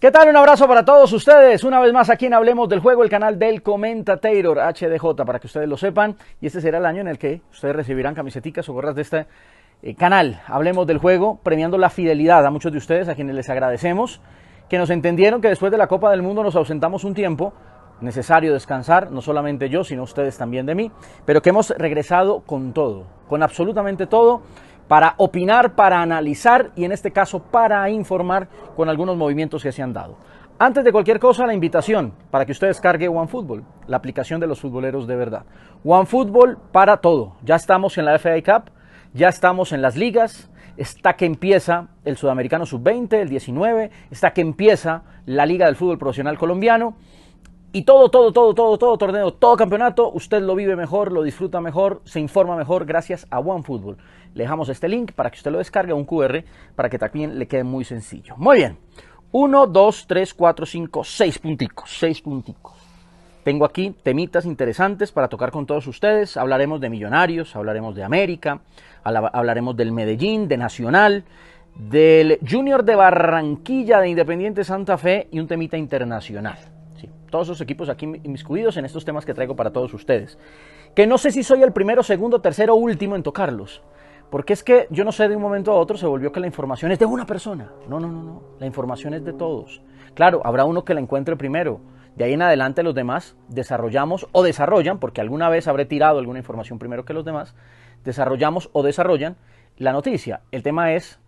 ¿Qué tal? Un abrazo para todos ustedes. Una vez más aquí en Hablemos del Juego, el canal del Taylor HDJ, para que ustedes lo sepan. Y este será el año en el que ustedes recibirán camisetas o gorras de este eh, canal. Hablemos del Juego, premiando la fidelidad a muchos de ustedes, a quienes les agradecemos, que nos entendieron que después de la Copa del Mundo nos ausentamos un tiempo. Necesario descansar, no solamente yo, sino ustedes también de mí, pero que hemos regresado con todo, con absolutamente todo para opinar, para analizar y en este caso para informar con algunos movimientos que se han dado. Antes de cualquier cosa, la invitación para que usted descargue OneFootball, la aplicación de los futboleros de verdad. OneFootball para todo. Ya estamos en la FA Cup, ya estamos en las ligas, está que empieza el Sudamericano Sub-20, el 19, está que empieza la Liga del Fútbol Profesional Colombiano. Y todo, todo, todo, todo, todo torneo, todo campeonato, usted lo vive mejor, lo disfruta mejor, se informa mejor gracias a OneFootball. Le dejamos este link para que usted lo descargue, un QR, para que también le quede muy sencillo. Muy bien. Uno, dos, tres, cuatro, cinco, seis punticos, seis punticos. Tengo aquí temitas interesantes para tocar con todos ustedes. Hablaremos de Millonarios, hablaremos de América, hablaremos del Medellín, de Nacional, del Junior de Barranquilla, de Independiente Santa Fe y un temita internacional todos esos equipos aquí inmiscuidos en estos temas que traigo para todos ustedes. Que no sé si soy el primero, segundo, tercero o último en tocarlos. Porque es que yo no sé de un momento a otro se volvió que la información es de una persona. No, no, no, no. La información es de todos. Claro, habrá uno que la encuentre primero. De ahí en adelante los demás desarrollamos o desarrollan, porque alguna vez habré tirado alguna información primero que los demás, desarrollamos o desarrollan la noticia. El tema es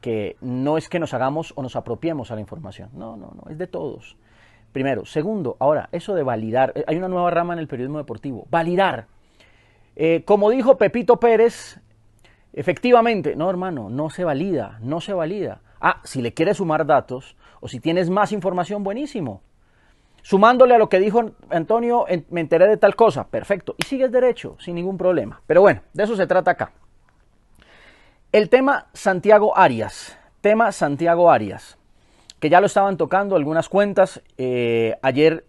que no es que nos hagamos o nos apropiemos a la información. No, no, no. Es de todos. Primero. Segundo, ahora, eso de validar. Eh, hay una nueva rama en el periodismo deportivo. Validar. Eh, como dijo Pepito Pérez, efectivamente, no hermano, no se valida, no se valida. Ah, si le quieres sumar datos o si tienes más información, buenísimo. Sumándole a lo que dijo Antonio, me enteré de tal cosa, perfecto. Y sigues derecho, sin ningún problema. Pero bueno, de eso se trata acá. El tema Santiago Arias. Tema Santiago Arias que ya lo estaban tocando algunas cuentas. Eh, ayer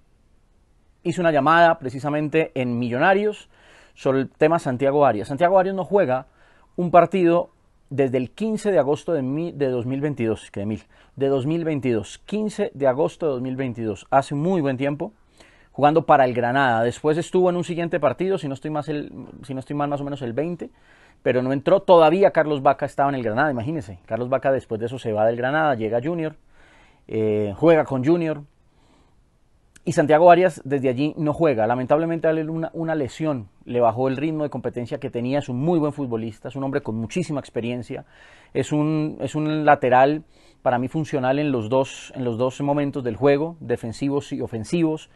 hice una llamada precisamente en Millonarios sobre el tema Santiago Arias. Santiago Arias no juega un partido desde el 15 de agosto de, de 2022, que de, mil, de 2022, 15 de agosto de 2022, hace muy buen tiempo, jugando para el Granada. Después estuvo en un siguiente partido, si no estoy, más el, si no estoy más o menos el 20, pero no entró. Todavía Carlos Vaca estaba en el Granada, imagínense. Carlos Vaca después de eso se va del Granada, llega Junior. Eh, juega con Junior. Y Santiago Arias desde allí no juega. Lamentablemente una, una lesión le bajó el ritmo de competencia que tenía. Es un muy buen futbolista, es un hombre con muchísima experiencia. Es un, es un lateral para mí funcional en los, dos, en los dos momentos del juego, defensivos y ofensivos.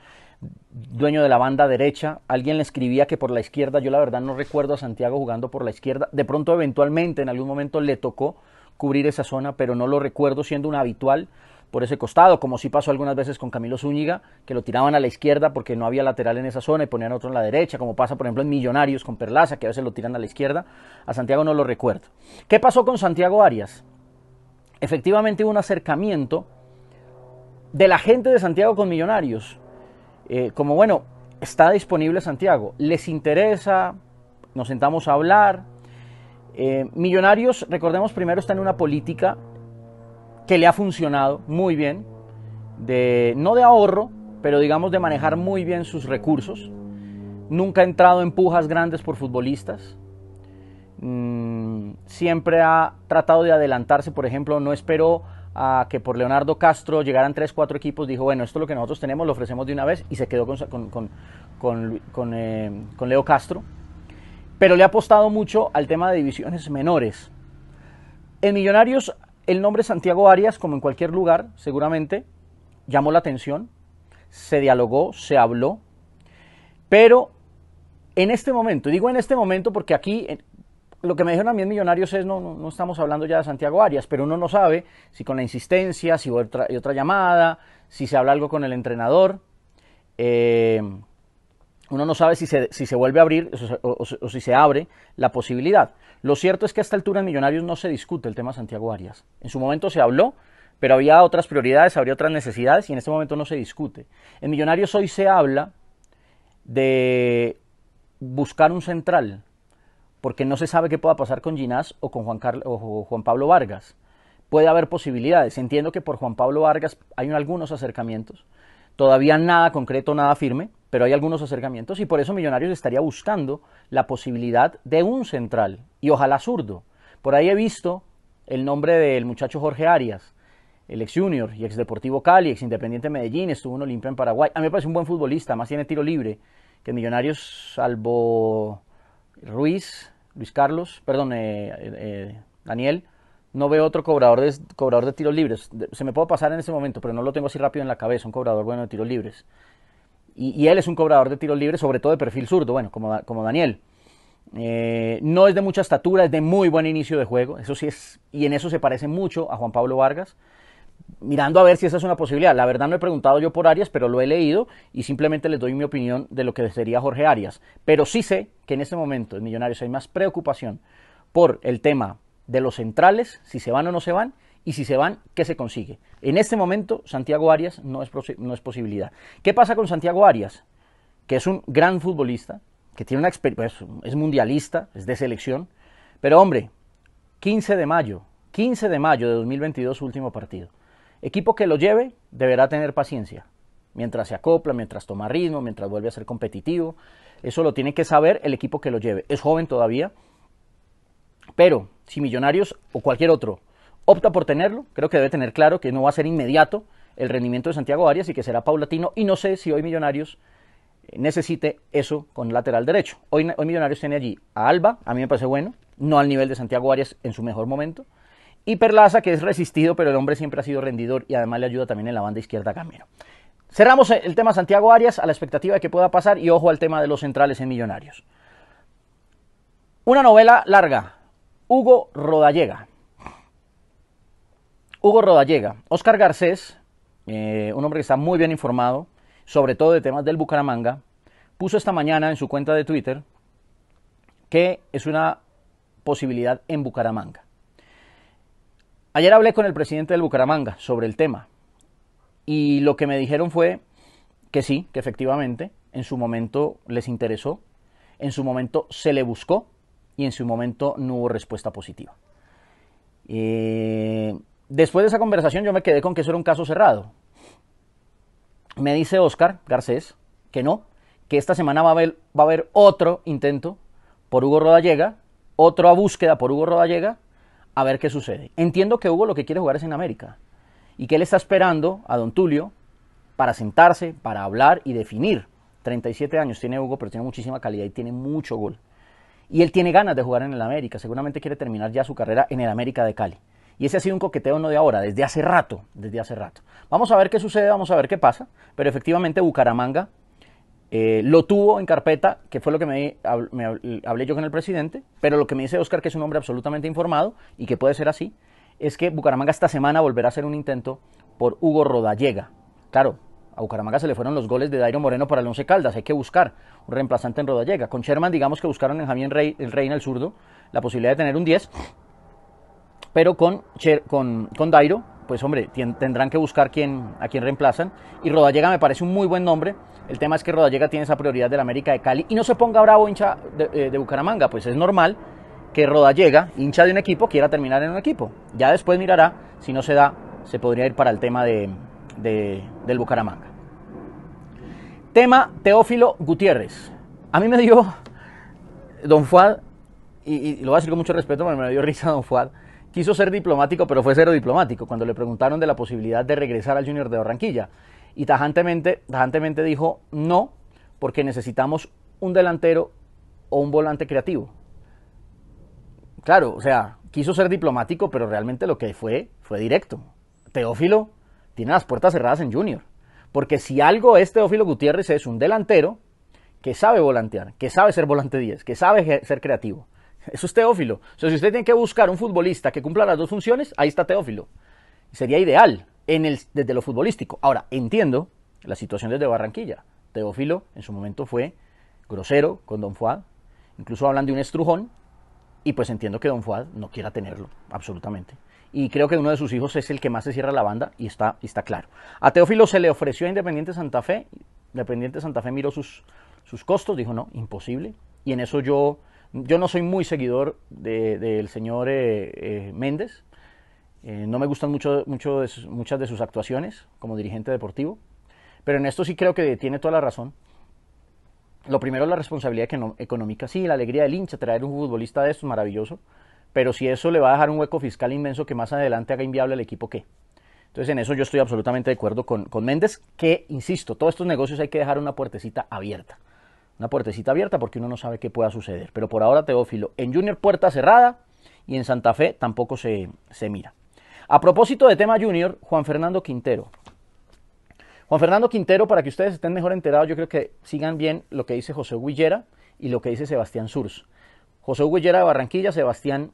Dueño de la banda derecha. Alguien le escribía que por la izquierda, yo la verdad no recuerdo a Santiago jugando por la izquierda. De pronto eventualmente en algún momento le tocó cubrir esa zona, pero no lo recuerdo siendo un habitual por ese costado, como sí pasó algunas veces con Camilo Zúñiga, que lo tiraban a la izquierda porque no había lateral en esa zona y ponían otro en la derecha, como pasa por ejemplo en Millonarios con Perlaza, que a veces lo tiran a la izquierda. A Santiago no lo recuerdo. ¿Qué pasó con Santiago Arias? Efectivamente hubo un acercamiento de la gente de Santiago con Millonarios. Eh, como bueno, está disponible Santiago, les interesa, nos sentamos a hablar. Eh, millonarios, recordemos primero, está en una política que le ha funcionado muy bien, de, no de ahorro, pero digamos de manejar muy bien sus recursos. Nunca ha entrado en pujas grandes por futbolistas. Mm, siempre ha tratado de adelantarse, por ejemplo, no esperó a que por Leonardo Castro llegaran 3, 4 equipos, dijo, bueno, esto es lo que nosotros tenemos, lo ofrecemos de una vez y se quedó con, eh, Leo Castro. Pero le ha apostado mucho al tema de divisiones menores. En Millonarios el nombre Santiago Arias, como en cualquier lugar, seguramente llamó la atención, se dialogó, se habló, pero en este momento, digo en este momento porque aquí lo que me dijeron a mí en Millonarios es no, no, estamos hablando ya de Santiago Arias, pero uno no sabe si con la insistencia, si otra, otra llamada, si se habla algo con el entrenador. Eh, uno no sabe si se, vuelve a abrir o, si se abre la posibilidad. Lo cierto es que a esta altura en Millonarios no se discute el tema Santiago Arias. En su momento se habló, pero había otras prioridades, había otras necesidades y en este momento no se discute. En Millonarios hoy se habla de buscar un central, porque no se sabe qué pueda pasar con Ginás o con Juan, Carlos, o Juan Pablo Vargas. Puede haber posibilidades. Entiendo que por Juan Pablo Vargas hay algunos acercamientos. Todavía nada concreto, nada firme, pero hay algunos acercamientos y por eso Millonarios estaría buscando la posibilidad de un central y ojalá zurdo. Por ahí he visto el nombre del muchacho Jorge Arias, el ex junior y ex Deportivo Cali, ex Independiente Medellín, estuvo en Olimpia en Paraguay. A mí me parece un buen futbolista, más tiene tiro libre que Millonarios, salvo Ruiz, Luis Carlos, perdón, eh, eh, Daniel. No veo otro cobrador de, cobrador de tiros libres. Se me puede pasar en este momento, pero no lo tengo así rápido en la cabeza, un cobrador bueno de tiros libres y, él es un cobrador de tiros libres, sobre todo de perfil zurdo, bueno, como, como Daniel. Eh, no es de mucha estatura, es de muy buen inicio de juego, eso sí es, y en eso se parece mucho a Juan Pablo Vargas. Mirando a ver si esa es una posibilidad. La verdad no he preguntado yo por Arias, pero lo he leído y simplemente les doy mi opinión de lo que sería Jorge Arias. Pero sí sé que en este momento en Millonarios hay más preocupación por el tema de los centrales, si se van o no se van, y si se van, ¿qué se consigue? En este momento, Santiago Arias no es, posibilidad. ¿Qué pasa con Santiago Arias? Que es un gran futbolista, que tiene una experiencia, pues, es mundialista, es de selección, pero hombre, 15 de mayo, 15 de mayo de 2022, último partido. Equipo que lo lleve deberá tener paciencia, mientras se acopla, mientras toma ritmo, mientras vuelve a ser competitivo. Eso lo tiene que saber el equipo que lo lleve. Es joven todavía, pero si Millonarios o cualquier otro opta por tenerlo. Creo que debe tener claro que no va a ser inmediato el rendimiento de Santiago Arias y que será paulatino. Y no sé si hoy Millonarios eh, necesite eso con lateral derecho. Hoy, Millonarios tiene allí a Alba, a mí me parece bueno, no al nivel de Santiago Arias en su mejor momento. Y Perlaza, que es resistido, pero el hombre siempre ha sido rendidor y además le ayuda también en la banda izquierda a Cerramos el tema Santiago Arias a la expectativa de que pueda pasar y ojo al tema de los centrales en Millonarios. Una novela larga, Hugo Rodallega. Hugo Rodallega, Oscar Garcés, eh, un hombre que está muy bien informado, sobre todo de temas del Bucaramanga, puso esta mañana en su cuenta de Twitter que es una posibilidad en Bucaramanga. Ayer hablé con el presidente del Bucaramanga sobre el tema y lo que me dijeron fue que sí, que efectivamente en su momento les interesó, en su momento se le buscó y en su momento no hubo respuesta positiva. Eh, Después de esa conversación yo me quedé con que eso era un caso cerrado. Me dice Oscar Garcés que no, que esta semana va a haber, otro intento por Hugo Rodallega, a búsqueda por Hugo Rodallega, a ver qué sucede. Entiendo que Hugo lo que quiere jugar es en América y que él está esperando a Don Tulio para sentarse, para hablar y definir. 37 años tiene Hugo, pero tiene muchísima calidad y tiene mucho gol. Y él tiene ganas de jugar en el América, seguramente quiere terminar ya su carrera en el América de Cali. Y ese ha sido un coqueteo no de ahora, desde hace rato, desde hace rato. Vamos a ver qué sucede, vamos a ver qué pasa, pero efectivamente Bucaramanga eh, lo tuvo en carpeta, que fue lo que me, hablé yo con el presidente, pero lo que me dice Oscar, que es un hombre absolutamente informado y que puede ser así, es que Bucaramanga esta semana volverá a hacer un intento por Hugo Rodallega. Claro, a Bucaramanga se le fueron los goles de Dairo Moreno para el Once Caldas, hay que buscar un reemplazante en Rodallega. Con Sherman digamos que buscaron en Javier Rey, el Reina el zurdo la posibilidad de tener un 10, pero con, con, Dairo, pues hombre, tendrán que buscar quién, a quién reemplazan. Y Rodallega me parece un muy buen nombre. El tema es que Rodallega tiene esa prioridad del América de Cali. Y no se ponga bravo hincha eh, de, Bucaramanga, pues es normal que Rodallega, hincha de un equipo, quiera terminar en un equipo. Ya después mirará, si no se da, se podría ir para el tema del Bucaramanga. Tema Teófilo Gutiérrez. A mí me dio Don Fuad, y, y lo voy a decir con mucho respeto, pero me dio risa Don Fuad quiso ser diplomático, pero fue cero diplomático cuando le preguntaron de la posibilidad de regresar al Junior de Barranquilla. Y tajantemente, tajantemente dijo no, porque necesitamos un delantero o un volante creativo. Claro, o sea, quiso ser diplomático, pero realmente lo que fue fue directo. Teófilo tiene las puertas cerradas en Junior. Porque si algo es Teófilo Gutiérrez es un delantero que sabe volantear, que sabe ser volante 10, que sabe ser creativo. Eso es Teófilo. O si usted tiene que buscar un futbolista que cumpla las dos funciones, ahí está Teófilo. Sería ideal desde lo futbolístico. Ahora, entiendo la situación desde Barranquilla. Teófilo en su momento fue grosero con Don Fuad, incluso hablan de un estrujón, y pues entiendo que Don Fuad no quiera tenerlo, absolutamente. Y creo que uno de sus hijos es el que más se cierra la banda y está, está claro. A Teófilo se le ofreció a Independiente Santa Fe, Independiente Santa Fe miró sus costos, dijo no, imposible, y en eso yo yo no soy muy seguidor del señor eh, eh, Méndez. Eh, no me gustan mucho, muchas de sus actuaciones como dirigente deportivo. Pero en esto sí creo que tiene toda la razón. Lo primero es la responsabilidad económica. Sí, la alegría del hincha, traer un futbolista de estos, maravilloso. Pero si eso le va a dejar un hueco fiscal inmenso que más adelante haga inviable el equipo, ¿qué? Entonces en eso yo estoy absolutamente de acuerdo con Méndez, que, insisto, todos estos negocios hay que dejar una puertecita abierta. Una puertecita abierta porque uno no sabe qué pueda suceder. Pero por ahora, Teófilo, en Junior puerta cerrada y en Santa Fe tampoco se, mira. A propósito de tema Junior, Juan Fernando Quintero. Juan Fernando Quintero, para que ustedes estén mejor enterados, yo creo que sigan bien lo que dice José Huillera y lo que dice Sebastián Surs. José Huillera de Barranquilla, Sebastián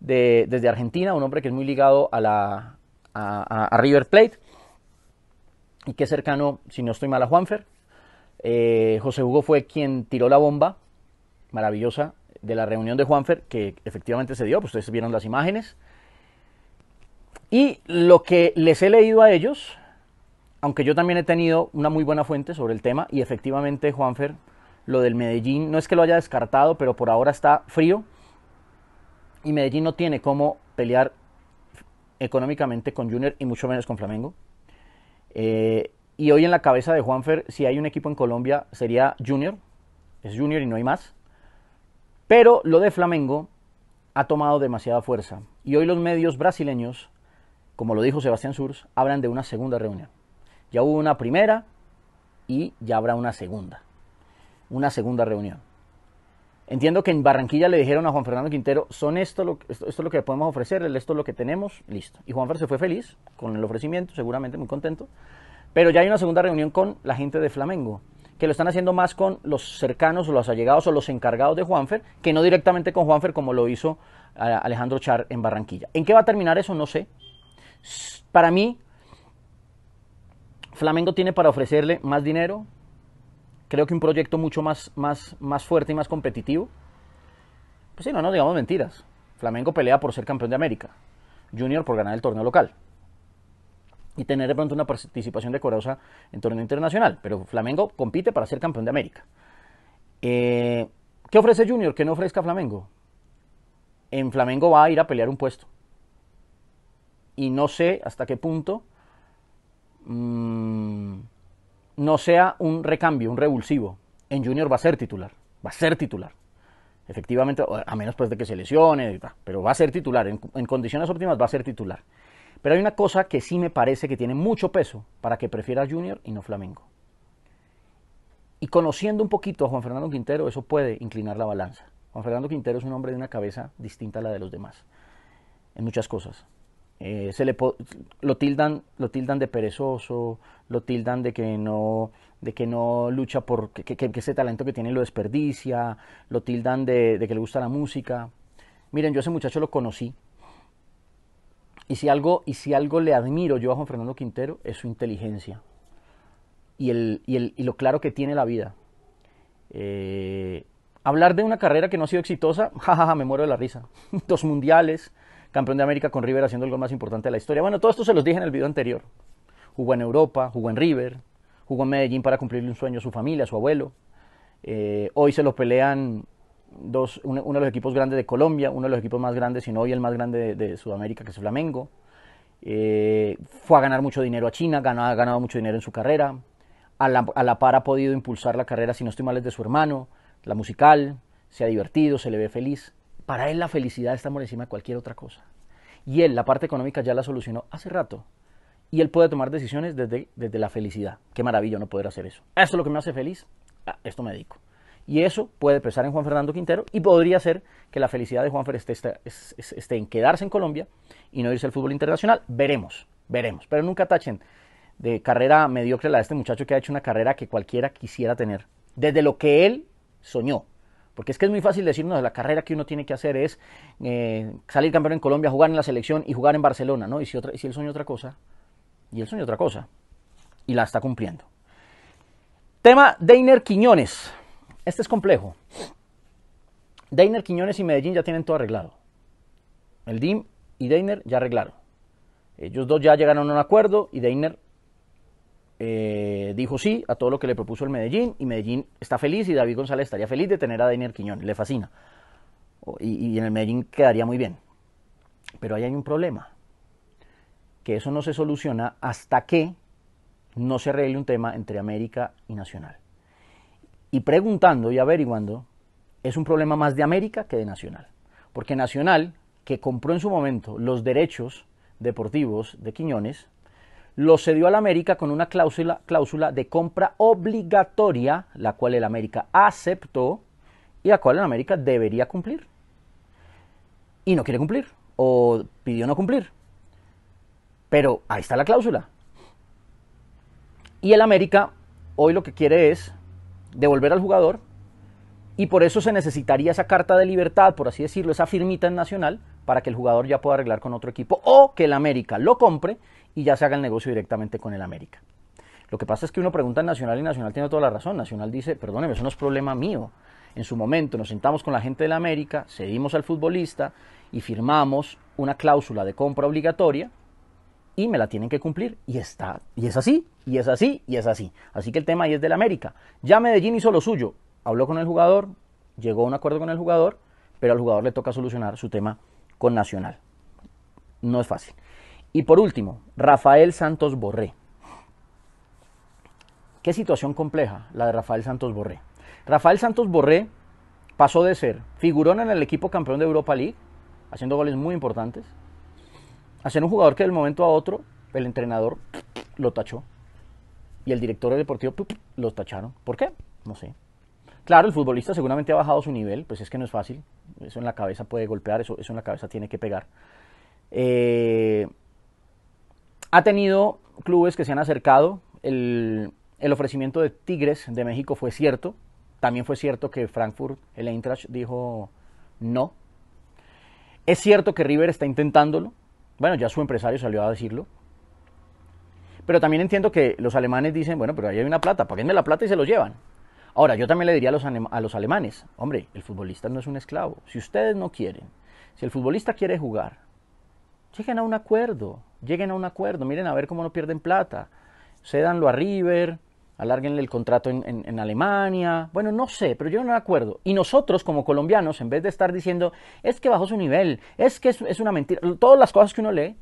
desde Argentina, un hombre que es muy ligado a, la, a River Plate y que es cercano, si no estoy mal, a Juanfer. Eh, José Hugo fue quien tiró la bomba maravillosa de la reunión de Juanfer, que efectivamente se dio, pues, ustedes vieron las imágenes. Y lo que les he leído a ellos, aunque yo también he tenido una muy buena fuente sobre el tema, y efectivamente Juanfer, lo del Medellín, no es que lo haya descartado, pero por ahora está frío, y Medellín no tiene cómo pelear económicamente con Junior y mucho menos con Flamengo. Eh, y hoy en la cabeza de Juanfer, si hay un equipo en Colombia, sería Junior. Es Junior y no hay más. Pero lo de Flamengo ha tomado demasiada fuerza. Y hoy los medios brasileños, como lo dijo Sebastián Surs, hablan de una segunda reunión. Ya hubo una primera y ya habrá una segunda. Una segunda reunión. Entiendo que en Barranquilla le dijeron a Juan Fernando Quintero, son esto, lo, es lo que podemos ofrecer, esto es lo que tenemos, listo. Y Juanfer se fue feliz con el ofrecimiento, seguramente muy contento. Pero ya hay una segunda reunión con la gente de Flamengo, que lo están haciendo más con los cercanos o los allegados o los encargados de Juanfer, que no directamente con Juanfer como lo hizo eh, Alejandro Char en Barranquilla. ¿En qué va a terminar eso? No sé. Para mí, Flamengo tiene para ofrecerle más dinero, creo que un proyecto mucho más, más, más fuerte y más competitivo. Pues sí, no no digamos mentiras. Flamengo pelea por ser campeón de América, Junior por ganar el torneo local y tener de pronto una participación decorosa en torneo internacional. Pero Flamengo compite para ser campeón de América. Eh, ¿Qué ofrece Junior que no ofrezca Flamengo? En Flamengo va a ir a pelear un puesto. Y no sé hasta qué punto mm, no sea un recambio, un revulsivo. En Junior va a ser titular, va a ser titular. Efectivamente, a menos pues de que se lesione, pero va a ser titular. en condiciones óptimas va a ser titular. Pero hay una cosa que sí me parece que tiene mucho peso para que prefiera Junior y no Flamengo. Y conociendo un poquito a Juan Fernando Quintero, eso puede inclinar la balanza. Juan Fernando Quintero es un hombre de una cabeza distinta a la de los demás, en muchas cosas. Eh, lo tildan lo tildan de perezoso lo tildan de que no de que no lucha por que, ese talento que tiene lo desperdicia lo tildan de, de que le gusta la música miren yo ese muchacho lo conocí y si algo, y si algo le admiro yo a Juan Fernando Quintero es su inteligencia y, el, lo claro que tiene la vida. Eh, hablar de una carrera que no ha sido exitosa, jajaja, me muero de la risa. Dos mundiales, campeón de América con River haciendo el gol más importante de la historia. Bueno, todo esto se los dije en el video anterior. Jugó en Europa, jugó en River, jugó en Medellín para cumplirle un sueño a su familia, a su abuelo. Eh, hoy se lo pelean uno, de los equipos grandes de Colombia, uno de los equipos más grandes, si no hoy el más grande de, Sudamérica, que es Flamengo. Eh, fue a ganar mucho dinero a China, ha ganado mucho dinero en su carrera. A la, par ha podido impulsar la carrera, si no estoy mal, es de su hermano, la musical, se ha divertido, se le ve feliz. Para él la felicidad está por encima de cualquier otra cosa. Y él la parte económica ya la solucionó hace rato. Y él puede tomar decisiones desde, la felicidad. Qué maravilla no poder hacer eso. Esto es lo que me hace feliz. Ah, esto me dedico. Y eso puede pesar en Juan Fernando Quintero y podría ser que la felicidad de Juan esté, esté, en quedarse en Colombia y no irse al fútbol internacional. Veremos, veremos. Pero nunca tachen de carrera mediocre la de este muchacho que ha hecho una carrera que cualquiera quisiera tener, desde lo que él soñó. Porque es que es muy fácil decirnos, la carrera que uno tiene que hacer es eh, salir campeón en Colombia, jugar en la selección y jugar en Barcelona, ¿no? Y si, otra, y si él soñó otra cosa, y él soñó otra cosa, y la está cumpliendo. Tema Deiner Quiñones. Este es complejo. Dainer Quiñones y Medellín ya tienen todo arreglado. El DIM y Dainer ya arreglaron. Ellos dos ya llegaron a un acuerdo y Deiner eh, dijo sí a todo lo que le propuso el Medellín y Medellín está feliz y David González estaría feliz de tener a Dainer Quiñones, le fascina. Y, y en el Medellín quedaría muy bien. Pero ahí hay un problema, que eso no se soluciona hasta que no se arregle un tema entre América y Nacional y preguntando y averiguando, es un problema más de América que de Nacional. Porque Nacional, que compró en su momento los derechos deportivos de Quiñones, los cedió al América con una cláusula, cláusula de compra obligatoria, la cual el América aceptó y la cual el América debería cumplir. Y no quiere cumplir, o pidió no cumplir. Pero ahí está la cláusula. Y el América hoy lo que quiere es devolver al jugador y por eso se necesitaría esa carta de libertad, por así decirlo, esa firmita en Nacional, para que el jugador ya pueda arreglar con otro equipo o que el América lo compre y ya se haga el negocio directamente con el América. Lo que pasa es que uno pregunta en Nacional y Nacional tiene toda la razón. Nacional dice, perdóneme, eso no es problema mío. En su momento nos sentamos con la gente del América, cedimos al futbolista y firmamos una cláusula de compra obligatoria y me la tienen que cumplir y está y es así y es así y es así. Así que el tema ahí es del América. Ya Medellín hizo lo suyo, habló con el jugador, llegó a un acuerdo con el jugador, pero al jugador le toca solucionar su tema con Nacional. No es fácil. Y por último, Rafael Santos Borré. Qué situación compleja la de Rafael Santos Borré. Rafael Santos Borré pasó de ser figurón en el equipo campeón de Europa League, haciendo goles muy importantes, Hacer un jugador que del momento a otro el entrenador lo tachó y el director del deportivo lo tacharon. ¿Por qué? No sé. Claro, el futbolista seguramente ha bajado su nivel, pues es que no es fácil. Eso en la cabeza puede golpear, eso, en la cabeza tiene que pegar. Eh, ha tenido clubes que se han acercado. El, el ofrecimiento de Tigres de México fue cierto. También fue cierto que Frankfurt, el Eintracht, dijo no. Es cierto que River está intentándolo. Bueno, ya su empresario salió a decirlo. Pero también entiendo que los alemanes dicen, bueno, pero ahí hay una plata, páguenme la plata y se lo llevan. Ahora, yo también le diría a los, a los alemanes, hombre, el futbolista no es un esclavo. Si ustedes no quieren, si el futbolista quiere jugar, lleguen a un acuerdo, lleguen a un acuerdo, miren a ver cómo no pierden plata. Cédanlo a River, alárguenle el contrato en, Alemania, bueno, no sé, pero yo no me acuerdo. Y nosotros como colombianos, en vez de estar diciendo, es que bajó su nivel, es que es, una mentira, todas las cosas que uno lee,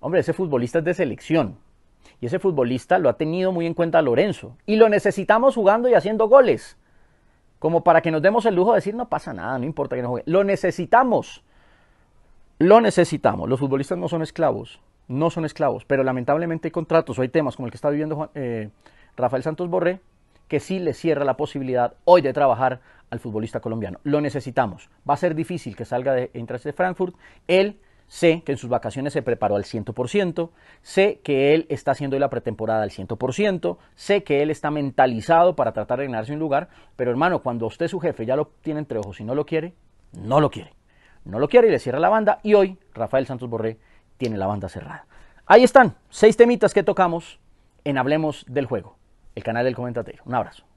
hombre, ese futbolista es de selección. Y ese futbolista lo ha tenido muy en cuenta Lorenzo. Y lo necesitamos jugando y haciendo goles. Como para que nos demos el lujo de decir, no pasa nada, no importa que no juegue. Lo necesitamos. Lo necesitamos. Los futbolistas no son esclavos. No son esclavos. Pero lamentablemente hay contratos o hay temas como el que está viviendo Juan, eh, Rafael Santos Borré, que sí le cierra la posibilidad hoy de trabajar al futbolista colombiano. Lo necesitamos. Va a ser difícil que salga de entrada de este Frankfurt. Él sé que en sus vacaciones se preparó al 100%, sé que él está haciendo la pretemporada al 100%, sé que él está mentalizado para tratar de ganarse un lugar, pero hermano, cuando usted su jefe ya lo tiene entre ojos y no lo quiere, no lo quiere. No lo quiere y le cierra la banda y hoy Rafael Santos Borré tiene la banda cerrada. Ahí están, seis temitas que tocamos en Hablemos del Juego el canal del comentatero. Un abrazo.